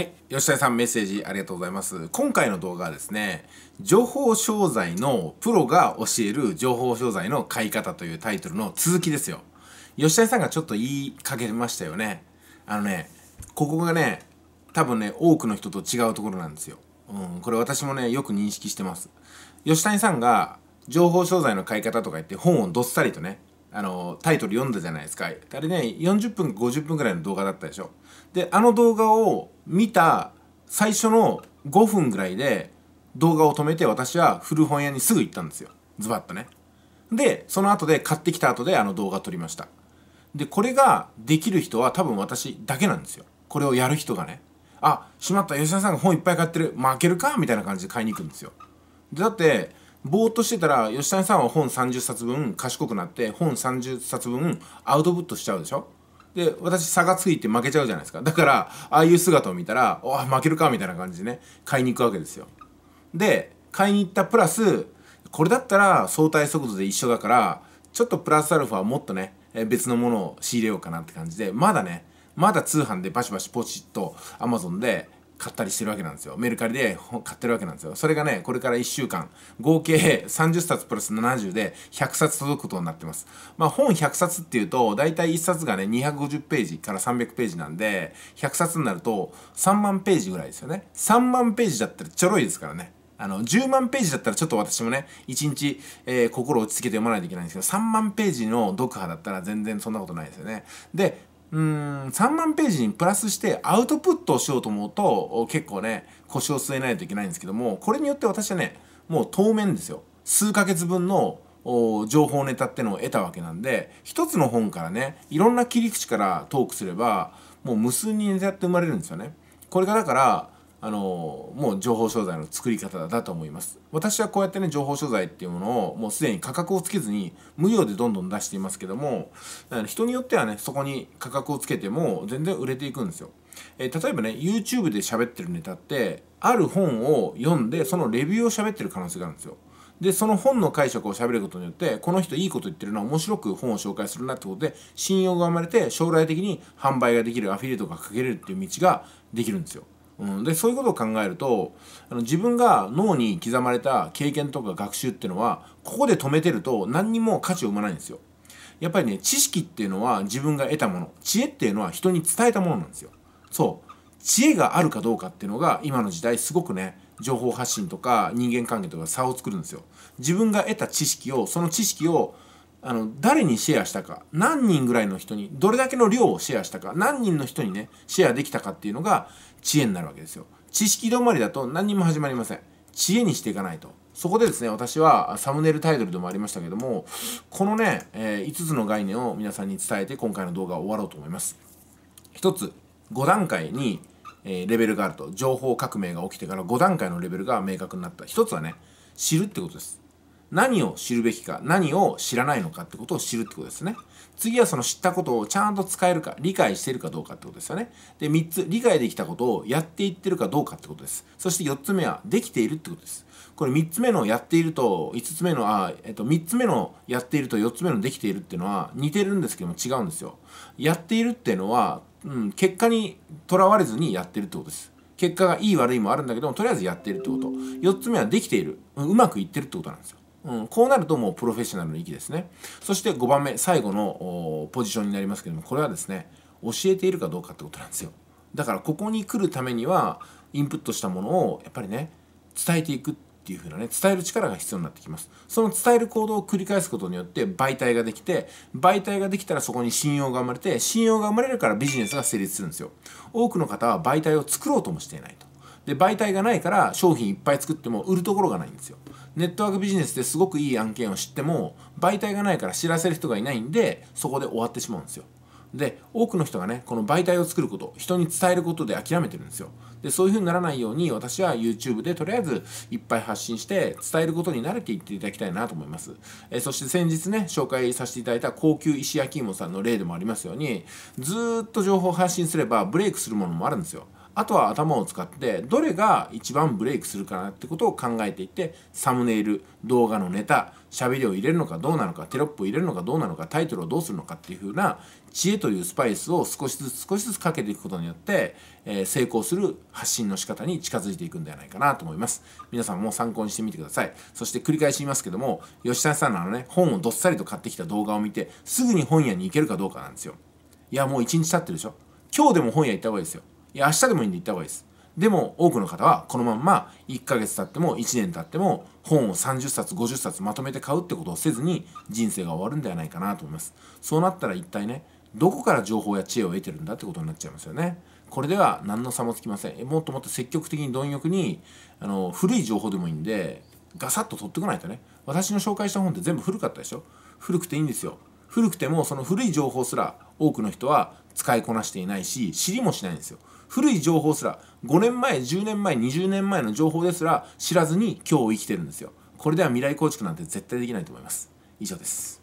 はい。吉田さんメッセージありがとうございます。今回の動画はですね、情報商材のプロが教える情報商材の買い方というタイトルの続きですよ。吉田さんがちょっと言いかけましたよね。あのね、ここがね、多分ね、多くの人と違うところなんですよ。うん、これ私もね、よく認識してます。吉谷さんが情報商材の買い方とか言って本をどっさりとね、あのタイトル読んだじゃないですかあれね40分50分ぐらいの動画だったでしょであの動画を見た最初の5分ぐらいで動画を止めて私は古本屋にすぐ行ったんですよズバッとねでその後で買ってきた後であの動画撮りましたでこれができる人は多分私だけなんですよこれをやる人がねあしまった吉田さんが本いっぱい買ってる負けるかみたいな感じで買いに行くんですよだってぼーっとしてたら吉谷さんは本30冊分賢くなって本30冊分アウトプットしちゃうでしょで私差がついて負けちゃうじゃないですかだからああいう姿を見たら「お負けるか」みたいな感じでね買いに行くわけですよで買いに行ったプラスこれだったら相対速度で一緒だからちょっとプラスアルファもっとね別のものを仕入れようかなって感じでまだねまだ通販でバシバシポチッとアマゾンで買ったりしてるわけなんですよ。メルカリで買ってるわけなんですよ。それがね、これから1週間、合計30冊プラス70で100冊届くことになってます。まあ本100冊っていうと、だいたい1冊がね、250ページから300ページなんで、100冊になると3万ページぐらいですよね。3万ページだったらちょろいですからね。あの、10万ページだったらちょっと私もね、1日、えー、心落ち着けて読まないといけないんですけど、3万ページの読破だったら全然そんなことないですよね。で、うん3万ページにプラスしてアウトプットをしようと思うと結構ね腰を据えないといけないんですけどもこれによって私はねもう当面ですよ数ヶ月分の情報ネタってのを得たわけなんで一つの本からねいろんな切り口からトークすればもう無数にネタって生まれるんですよね。これがだからあのもう情報商材の作り方だと思います私はこうやってね情報商材っていうものをもうすでに価格をつけずに無料でどんどん出していますけども人によってはねそこに価格をつけても全然売れていくんですよ、えー、例えばね YouTube で喋ってるネタってある本を読んでそのレビューを喋ってる可能性があるんですよでその本の解釈を喋ることによってこの人いいこと言ってるな面白く本を紹介するなってことで信用が生まれて将来的に販売ができるアフィリエイトがかけれるっていう道ができるんですようん、でそういうことを考えるとあの自分が脳に刻まれた経験とか学習っていうのはここで止めてると何にも価値を生まないんですよ。やっぱりね知識っていうのは自分が得たもの知恵っていうのは人に伝えたものなんですよ。そう知恵があるかどうかっていうのが今の時代すごくね情報発信とか人間関係とか差を作るんですよ。自分が得た知識をその知識をあの誰にシェアしたか何人ぐらいの人にどれだけの量をシェアしたか何人の人にねシェアできたかっていうのが知恵になるわけですよ知識止まりだと何にも始まりません知恵にしていかないとそこでですね私はサムネイルタイトルでもありましたけどもこのね、えー、5つの概念を皆さんに伝えて今回の動画を終わろうと思います1つ5段階に、えー、レベルがあると情報革命が起きてから5段階のレベルが明確になった1つはね知るってことです何を知るべきか、何を知らないのかってことを知るってことですね。次はその知ったことをちゃんと使えるか、理解してるかどうかってことですよね。で、3つ、理解できたことをやっていってるかどうかってことです。そして4つ目は、できているってことです。これ3つ目のやっていると、5つ目の、あ、えっと、3つ目のやっていると4つ目のできているっていうのは似てるんですけども違うんですよ。やっているっていうのは、うん、結果にとらわれずにやってるってことです。結果がいい悪いもあるんだけども、とりあえずやってるってこと。4つ目はできている。うまくいってるってことなんですよ。うん、こうなるともうプロフェッショナルの域ですね。そして5番目、最後のポジションになりますけども、これはですね、教えているかどうかってことなんですよ。だからここに来るためには、インプットしたものをやっぱりね、伝えていくっていう風なね、伝える力が必要になってきます。その伝える行動を繰り返すことによって媒体ができて、媒体ができたらそこに信用が生まれて、信用が生まれるからビジネスが成立するんですよ。多くの方は媒体を作ろうともしていない。で媒体がないから商品いっぱい作っても売るところがないんですよネットワークビジネスですごくいい案件を知っても媒体がないから知らせる人がいないんでそこで終わってしまうんですよで多くの人がねこの媒体を作ること人に伝えることで諦めてるんですよでそういう風にならないように私は YouTube でとりあえずいっぱい発信して伝えることに慣れていっていただきたいなと思いますえそして先日ね紹介させていただいた高級石焼き芋さんの例でもありますようにずっと情報を発信すればブレイクするものもあるんですよあとは頭を使ってどれが一番ブレイクするかなってことを考えていってサムネイル動画のネタ喋りを入れるのかどうなのかテロップを入れるのかどうなのかタイトルをどうするのかっていう風な知恵というスパイスを少しずつ少しずつかけていくことによって、えー、成功する発信の仕方に近づいていくんではないかなと思います皆さんも参考にしてみてくださいそして繰り返し言いますけども吉田さんあのね本をどっさりと買ってきた動画を見てすぐに本屋に行けるかどうかなんですよいやもう1日経ってるでしょ今日でも本屋行った方がいいですよいや明日でもいいんで行った方がいいです。でも多くの方はこのまんま1ヶ月経っても1年経っても本を30冊50冊まとめて買うってことをせずに人生が終わるんではないかなと思いますそうなったら一体ねどこから情報や知恵を得てるんだってことになっちゃいますよねこれでは何の差もつきませんもっともっと積極的に貪欲にあの古い情報でもいいんでガサッと取ってこないとね私の紹介した本って全部古かったでしょ古くていいんですよ古くてもその古い情報すら多くの人は使いこなしていないし知りもしないんですよ古い情報すら5年前10年前20年前の情報ですら知らずに今日を生きてるんですよこれでは未来構築なんて絶対できないと思います以上です